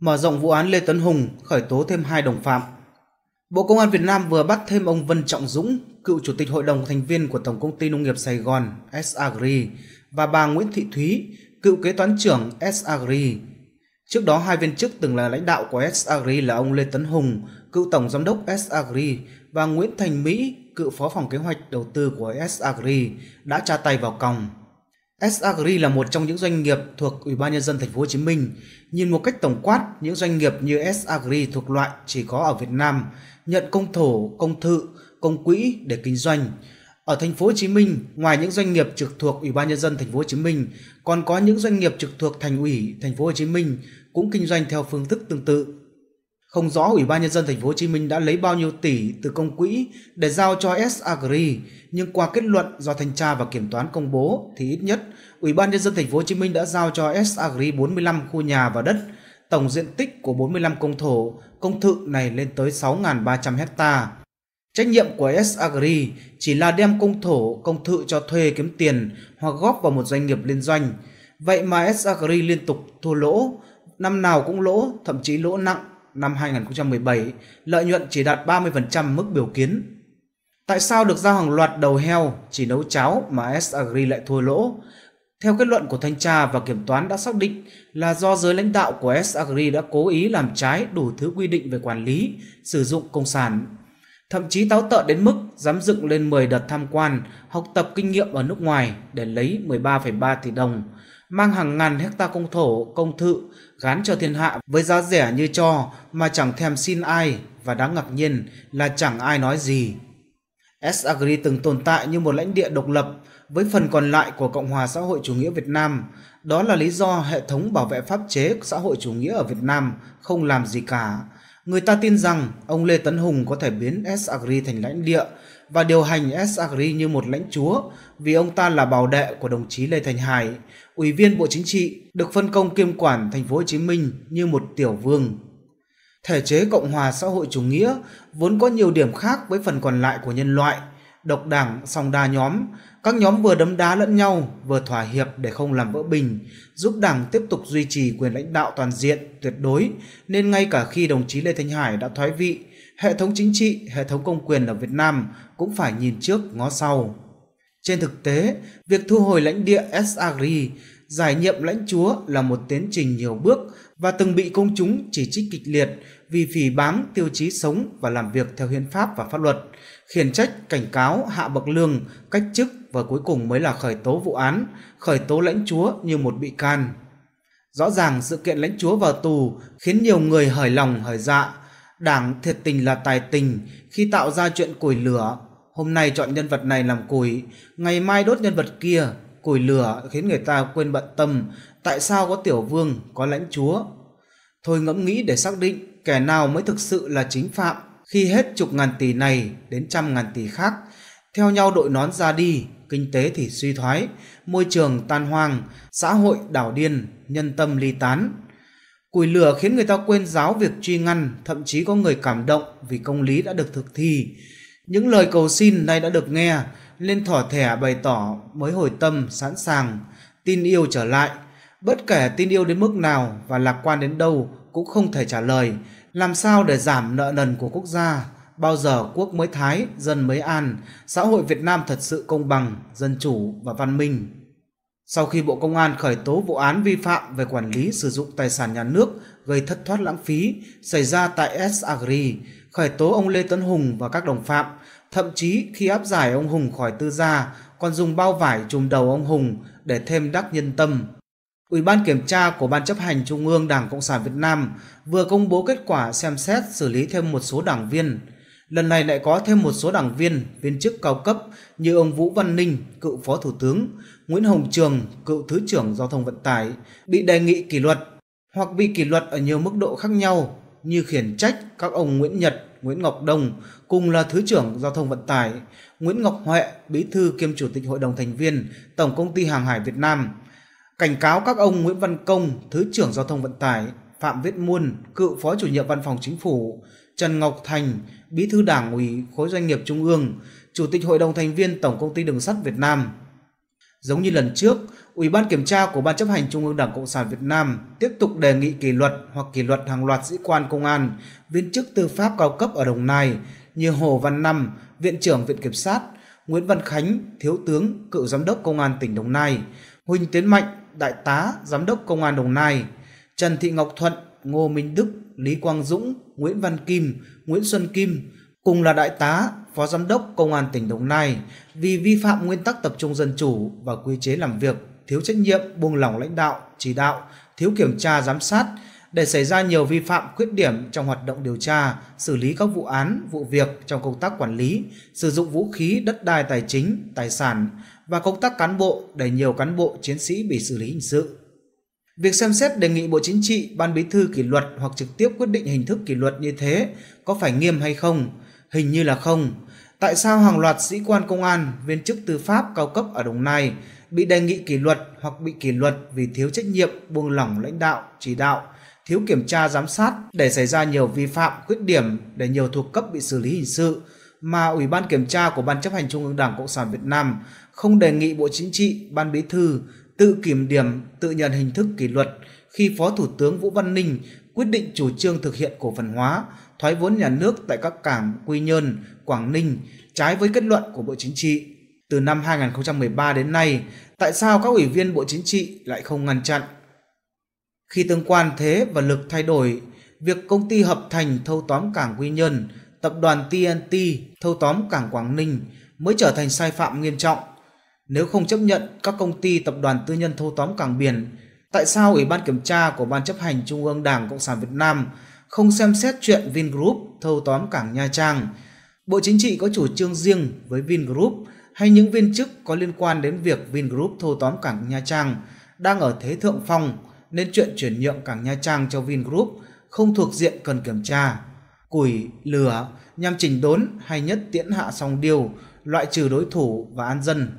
mở rộng vụ án Lê Tấn Hùng khởi tố thêm hai đồng phạm. Bộ Công an Việt Nam vừa bắt thêm ông Vân Trọng Dũng, cựu chủ tịch hội đồng thành viên của Tổng công ty Nông nghiệp Sài Gòn SAGRI và bà Nguyễn Thị Thúy, cựu kế toán trưởng SAGRI. Trước đó hai viên chức từng là lãnh đạo của SAGRI là ông Lê Tấn Hùng, cựu tổng giám đốc SAGRI và Nguyễn Thành Mỹ, cựu phó phòng kế hoạch đầu tư của SAGRI đã tra tay vào còng. SAGRI là một trong những doanh nghiệp thuộc Ủy ban nhân dân thành phố Hồ Chí Minh. Nhìn một cách tổng quát, những doanh nghiệp như SAGRI thuộc loại chỉ có ở Việt Nam, nhận công thổ, công thự, công quỹ để kinh doanh. Ở thành phố Hồ Chí Minh, ngoài những doanh nghiệp trực thuộc Ủy ban nhân dân thành phố Hồ Chí Minh, còn có những doanh nghiệp trực thuộc Thành ủy thành phố Hồ Chí Minh cũng kinh doanh theo phương thức tương tự. Không rõ Ủy ban nhân dân thành phố Hồ Chí Minh đã lấy bao nhiêu tỷ từ công quỹ để giao cho S Agri, nhưng qua kết luận do thanh tra và kiểm toán công bố thì ít nhất Ủy ban nhân dân thành phố Hồ Chí Minh đã giao cho S Agri 45 khu nhà và đất, tổng diện tích của 45 công thổ, công thự này lên tới 6.300 hecta. Trách nhiệm của S Agri chỉ là đem công thổ, công thự cho thuê kiếm tiền hoặc góp vào một doanh nghiệp liên doanh. Vậy mà S Agri liên tục thua lỗ, năm nào cũng lỗ, thậm chí lỗ nặng năm 2017, lợi nhuận chỉ đạt 30% mức biểu kiến. Tại sao được giao hàng loạt đầu heo chỉ nấu cháo mà S Agri lại thua lỗ? Theo kết luận của thanh tra và kiểm toán đã xác định là do giới lãnh đạo của S Agri đã cố ý làm trái đủ thứ quy định về quản lý, sử dụng công sản. Thậm chí táo tợ đến mức dám dựng lên 10 đợt tham quan, học tập kinh nghiệm ở nước ngoài để lấy 13,3 tỷ đồng – mang hàng ngàn hecta công thổ, công thự gán cho thiên hạ với giá rẻ như cho mà chẳng thèm xin ai và đáng ngạc nhiên là chẳng ai nói gì. Agri từng tồn tại như một lãnh địa độc lập với phần còn lại của Cộng hòa xã hội chủ nghĩa Việt Nam. Đó là lý do hệ thống bảo vệ pháp chế xã hội chủ nghĩa ở Việt Nam không làm gì cả. Người ta tin rằng ông Lê Tấn Hùng có thể biến Agri thành lãnh địa và điều hành SAGRI như một lãnh chúa vì ông ta là bảo đệ của đồng chí Lê Thành Hải, Ủy viên Bộ Chính trị, được phân công kiêm quản thành phố Hồ Chí Minh như một tiểu vương. Thể chế Cộng hòa xã hội chủ nghĩa vốn có nhiều điểm khác với phần còn lại của nhân loại – độc đảng song đa nhóm. Các nhóm vừa đấm đá lẫn nhau, vừa thỏa hiệp để không làm vỡ bình, giúp đảng tiếp tục duy trì quyền lãnh đạo toàn diện, tuyệt đối, nên ngay cả khi đồng chí Lê Thanh Hải đã thoái vị, hệ thống chính trị, hệ thống công quyền ở Việt Nam cũng phải nhìn trước ngó sau. Trên thực tế, việc thu hồi lãnh địa Sagri, giải nhiệm lãnh chúa là một tiến trình nhiều bước và từng bị công chúng chỉ trích kịch liệt vì phỉ bám tiêu chí sống và làm việc theo hiến pháp và pháp luật khiển trách, cảnh cáo, hạ bậc lương, cách chức và cuối cùng mới là khởi tố vụ án, khởi tố lãnh chúa như một bị can. Rõ ràng sự kiện lãnh chúa vào tù khiến nhiều người hời lòng hời dạ. Đảng thiệt tình là tài tình khi tạo ra chuyện củi lửa. Hôm nay chọn nhân vật này làm củi, ngày mai đốt nhân vật kia, củi lửa khiến người ta quên bận tâm tại sao có tiểu vương, có lãnh chúa. Thôi ngẫm nghĩ để xác định kẻ nào mới thực sự là chính phạm, khi hết chục ngàn tỷ này đến trăm ngàn tỷ khác theo nhau đội nón ra đi kinh tế thì suy thoái môi trường tan hoang xã hội đảo điên nhân tâm ly tán Củi lửa khiến người ta quên giáo việc truy ngăn, thậm chí có người cảm động vì công lý đã được thực thi. Những lời cầu xin nay đã được nghe, nên thỏ thẻ bày tỏ mới hồi tâm, sẵn sàng, tin yêu trở lại. Bất kể tin yêu đến mức nào và lạc quan đến đâu cũng không thể trả lời, làm sao để giảm nợ nần của quốc gia? Bao giờ quốc mới thái, dân mới an, xã hội Việt Nam thật sự công bằng, dân chủ và văn minh? Sau khi Bộ Công an khởi tố vụ án vi phạm về quản lý sử dụng tài sản nhà nước gây thất thoát lãng phí xảy ra tại S. Agri, khởi tố ông Lê Tấn Hùng và các đồng phạm, thậm chí khi áp giải ông Hùng khỏi tư gia còn dùng bao vải trùm đầu ông Hùng để thêm đắc nhân tâm, Ủy ban kiểm tra của Ban chấp hành Trung ương Đảng Cộng sản Việt Nam vừa công bố kết quả xem xét xử lý thêm một số đảng viên. Lần này lại có thêm một số đảng viên, viên chức cao cấp như ông Vũ Văn Ninh, cựu Phó Thủ tướng, Nguyễn Hồng Trường, cựu Thứ trưởng Giao thông Vận tải, bị đề nghị kỷ luật hoặc bị kỷ luật ở nhiều mức độ khác nhau như khiển trách các ông Nguyễn Nhật, Nguyễn Ngọc Đông cùng là Thứ trưởng Giao thông Vận tải, Nguyễn Ngọc Huệ, Bí thư kiêm Chủ tịch Hội đồng thành viên Tổng công ty Hàng hải Việt Nam, cảnh cáo các ông Nguyễn Văn Công, Thứ trưởng Giao thông Vận tải, Phạm Viết Muôn, cựu Phó chủ nhiệm Văn phòng Chính phủ, Trần Ngọc Thành, Bí thư Đảng ủy Khối Doanh nghiệp Trung ương, Chủ tịch Hội đồng thành viên Tổng công ty Đường sắt Việt Nam. Giống như lần trước, Ủy ban kiểm tra của Ban chấp hành Trung ương Đảng Cộng sản Việt Nam tiếp tục đề nghị kỷ luật hoặc kỷ luật hàng loạt sĩ quan công an, viên chức tư pháp cao cấp ở Đồng Nai như Hồ Văn Năm, Viện trưởng Viện Kiểm sát, Nguyễn Văn Khánh, Thiếu tướng, cựu Giám đốc Công an tỉnh Đồng Nai, Huỳnh Tiến Mạnh, Đại tá, Giám đốc Công an Đồng Nai, Trần Thị Ngọc Thuận, Ngô Minh Đức, Lý Quang Dũng, Nguyễn Văn Kim, Nguyễn Xuân Kim cùng là Đại tá, Phó Giám đốc Công an tỉnh Đồng Nai vì vi phạm nguyên tắc tập trung dân chủ và quy chế làm việc, thiếu trách nhiệm, buông lỏng lãnh đạo, chỉ đạo, thiếu kiểm tra giám sát để xảy ra nhiều vi phạm khuyết điểm trong hoạt động điều tra, xử lý các vụ án, vụ việc trong công tác quản lý, sử dụng vũ khí đất đai tài chính, tài sản và công tác cán bộ để nhiều cán bộ chiến sĩ bị xử lý hình sự. Việc xem xét đề nghị Bộ Chính trị, Ban Bí thư kỷ luật hoặc trực tiếp quyết định hình thức kỷ luật như thế có phải nghiêm hay không? Hình như là không. Tại sao hàng loạt sĩ quan công an, viên chức tư pháp cao cấp ở Đồng Nai bị đề nghị kỷ luật hoặc bị kỷ luật vì thiếu trách nhiệm, buông lỏng lãnh đạo, chỉ đạo, thiếu kiểm tra giám sát để xảy ra nhiều vi phạm, khuyết điểm để nhiều thuộc cấp bị xử lý hình sự, mà Ủy ban kiểm tra của Ban chấp hành Trung ương Đảng Cộng sản Việt Nam không đề nghị Bộ Chính trị, Ban Bí thư tự kiểm điểm, tự nhận hình thức kỷ luật khi Phó Thủ tướng Vũ Văn Ninh quyết định chủ trương thực hiện cổ phần hóa, thoái vốn nhà nước tại các cảng Quy Nhơn, Quảng Ninh trái với kết luận của Bộ Chính trị. Từ năm 2013 đến nay, tại sao các ủy viên Bộ Chính trị lại không ngăn chặn? Khi tương quan thế và lực thay đổi, việc công ty hợp thành thâu tóm cảng Quy Nhơn tập đoàn TNT thâu tóm cảng Quảng Ninh mới trở thành sai phạm nghiêm trọng. Nếu không chấp nhận các công ty tập đoàn tư nhân thâu tóm cảng biển, tại sao Ủy ban kiểm tra của Ban chấp hành Trung ương Đảng Cộng sản Việt Nam không xem xét chuyện Vingroup thâu tóm cảng Nha Trang? Bộ Chính trị có chủ trương riêng với Vingroup hay những viên chức có liên quan đến việc Vingroup thâu tóm cảng Nha Trang đang ở thế thượng phong nên chuyện chuyển nhượng cảng Nha Trang cho Vingroup không thuộc diện cần kiểm tra củi, lửa nhằm chỉnh đốn hay nhất tiễn hạ song điều, loại trừ đối thủ và an dân.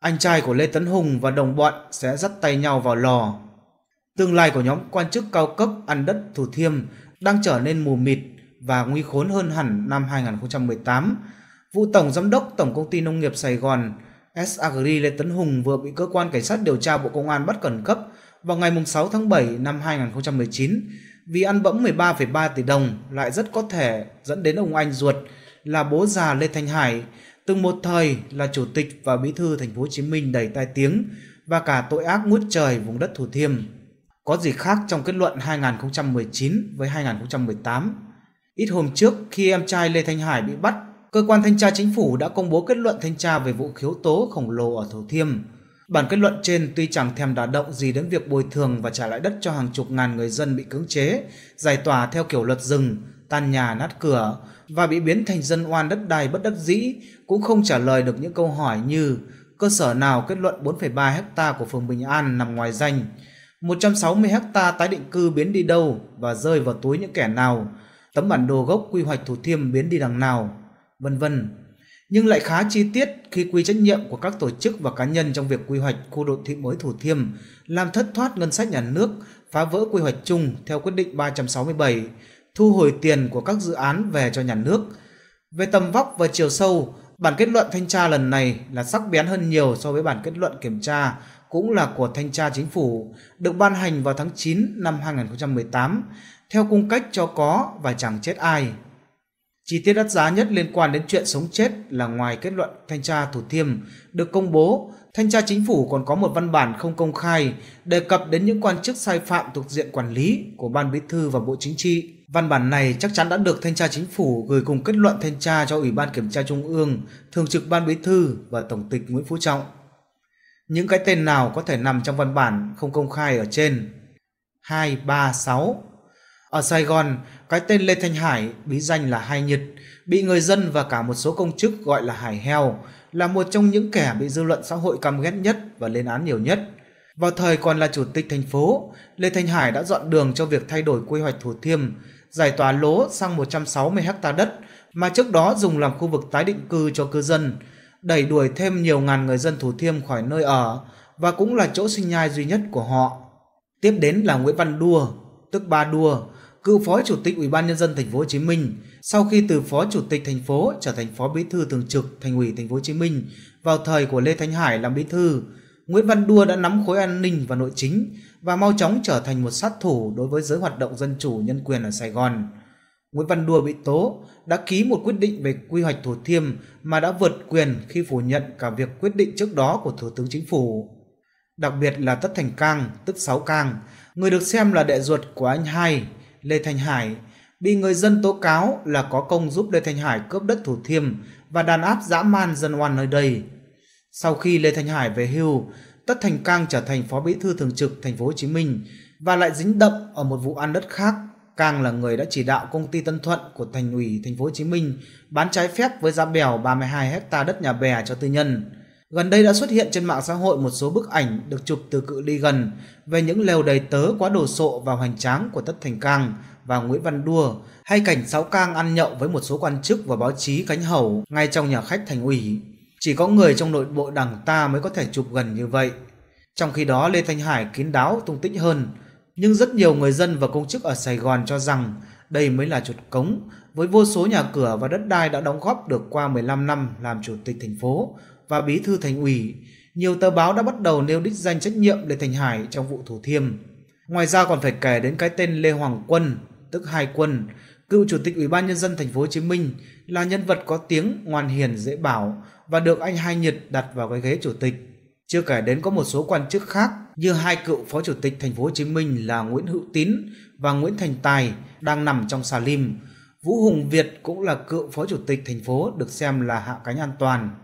Anh trai của Lê Tấn Hùng và đồng bọn sẽ dắt tay nhau vào lò. Tương lai của nhóm quan chức cao cấp ăn đất Thủ Thiêm đang trở nên mù mịt và nguy khốn hơn hẳn năm 2018. Vụ Tổng Giám đốc Tổng Công ty Nông nghiệp Sài Gòn SAGRI Lê Tấn Hùng vừa bị cơ quan cảnh sát điều tra Bộ Công an bắt khẩn cấp vào ngày 6 tháng 7 năm 2019 vì ăn bẫm 13,3 tỷ đồng lại rất có thể dẫn đến ông anh ruột là bố già Lê Thanh Hải, từng một thời là chủ tịch và bí thư thành phố Hồ Chí Minh đầy tai tiếng và cả tội ác ngút trời vùng đất Thủ Thiêm. Có gì khác trong kết luận 2019 với 2018? Ít hôm trước khi em trai Lê Thanh Hải bị bắt, cơ quan thanh tra chính phủ đã công bố kết luận thanh tra về vụ khiếu tố khổng lồ ở Thủ Thiêm Bản kết luận trên tuy chẳng thèm đả động gì đến việc bồi thường và trả lại đất cho hàng chục ngàn người dân bị cưỡng chế, giải tỏa theo kiểu luật rừng, tan nhà nát cửa và bị biến thành dân oan đất đai bất đắc dĩ, cũng không trả lời được những câu hỏi như cơ sở nào kết luận 4,3 hecta của phường Bình An nằm ngoài danh, 160 hecta tái định cư biến đi đâu và rơi vào túi những kẻ nào, tấm bản đồ gốc quy hoạch Thủ Thiêm biến đi đằng nào, vân vân nhưng lại khá chi tiết khi quy trách nhiệm của các tổ chức và cá nhân trong việc quy hoạch khu đô thị mới Thủ Thiêm, làm thất thoát ngân sách nhà nước, phá vỡ quy hoạch chung theo quyết định 367, thu hồi tiền của các dự án về cho nhà nước. Về tầm vóc và chiều sâu, bản kết luận thanh tra lần này là sắc bén hơn nhiều so với bản kết luận kiểm tra cũng là của thanh tra chính phủ, được ban hành vào tháng 9 năm 2018, theo cung cách cho có và chẳng chết ai. Chi tiết đắt giá nhất liên quan đến chuyện sống chết là ngoài kết luận thanh tra Thủ Thiêm được công bố, thanh tra chính phủ còn có một văn bản không công khai đề cập đến những quan chức sai phạm thuộc diện quản lý của Ban Bí thư và Bộ Chính trị. Văn bản này chắc chắn đã được thanh tra chính phủ gửi cùng kết luận thanh tra cho Ủy ban Kiểm tra Trung ương, Thường trực Ban Bí thư và Tổng tịch Nguyễn Phú Trọng. Những cái tên nào có thể nằm trong văn bản không công khai ở trên? 236 ở Sài Gòn, cái tên Lê Thanh Hải, bí danh là Hai Nhật, bị người dân và cả một số công chức gọi là Hải Heo, là một trong những kẻ bị dư luận xã hội căm ghét nhất và lên án nhiều nhất. Vào thời còn là chủ tịch thành phố, Lê Thanh Hải đã dọn đường cho việc thay đổi quy hoạch Thủ Thiêm, giải tỏa lố sang 160 ha đất mà trước đó dùng làm khu vực tái định cư cho cư dân, đẩy đuổi thêm nhiều ngàn người dân Thủ Thiêm khỏi nơi ở và cũng là chỗ sinh nhai duy nhất của họ. Tiếp đến là Nguyễn Văn Đua, tức Ba Đua, cựu phó chủ tịch Ủy ban nhân dân thành phố Hồ Chí Minh, sau khi từ phó chủ tịch thành phố trở thành phó bí thư thường trực Thành ủy thành phố Hồ Chí Minh vào thời của Lê Thanh Hải làm bí thư, Nguyễn Văn Đua đã nắm khối an ninh và nội chính và mau chóng trở thành một sát thủ đối với giới hoạt động dân chủ nhân quyền ở Sài Gòn. Nguyễn Văn Đua bị tố đã ký một quyết định về quy hoạch Thủ Thiêm mà đã vượt quyền khi phủ nhận cả việc quyết định trước đó của Thủ tướng Chính phủ. Đặc biệt là Tất Thành Cang, tức Sáu Cang, người được xem là đệ ruột của anh hai, Lê Thanh Hải bị người dân tố cáo là có công giúp Lê Thanh Hải cướp đất Thủ Thiêm và đàn áp dã man dân oan nơi đây. Sau khi Lê Thanh Hải về hưu, Tất Thành Cang trở thành phó bí thư thường trực thành phố Hồ Chí Minh và lại dính đậm ở một vụ ăn đất khác. Cang là người đã chỉ đạo công ty Tân Thuận của thành ủy thành phố Hồ Chí Minh bán trái phép với giá bèo 32 hecta đất nhà bè cho tư nhân. Gần đây đã xuất hiện trên mạng xã hội một số bức ảnh được chụp từ cự ly gần về những lều đầy tớ quá đồ sộ và hoành tráng của Tất Thành Cang và Nguyễn Văn Đua, hay cảnh Sáu Cang ăn nhậu với một số quan chức và báo chí cánh hầu ngay trong nhà khách thành ủy. Chỉ có người trong nội bộ đảng ta mới có thể chụp gần như vậy. Trong khi đó Lê Thanh Hải kín đáo tung tích hơn, nhưng rất nhiều người dân và công chức ở Sài Gòn cho rằng đây mới là chuột cống, với vô số nhà cửa và đất đai đã đóng góp được qua 15 năm làm chủ tịch thành phố, và bí thư thành ủy, nhiều tờ báo đã bắt đầu nêu đích danh trách nhiệm Lê Thành Hải trong vụ Thủ Thiêm. Ngoài ra còn phải kể đến cái tên Lê Hoàng Quân, tức hai Quân, cựu chủ tịch Ủy ban nhân dân thành phố Hồ Chí Minh, là nhân vật có tiếng ngoan hiền dễ bảo và được anh Hai nhật đặt vào cái ghế chủ tịch. Chưa kể đến có một số quan chức khác như hai cựu phó chủ tịch thành phố Hồ Chí Minh là Nguyễn Hữu Tín và Nguyễn Thành Tài đang nằm trong xà lim. Vũ Hùng Việt cũng là cựu phó chủ tịch thành phố được xem là hạ cánh an toàn.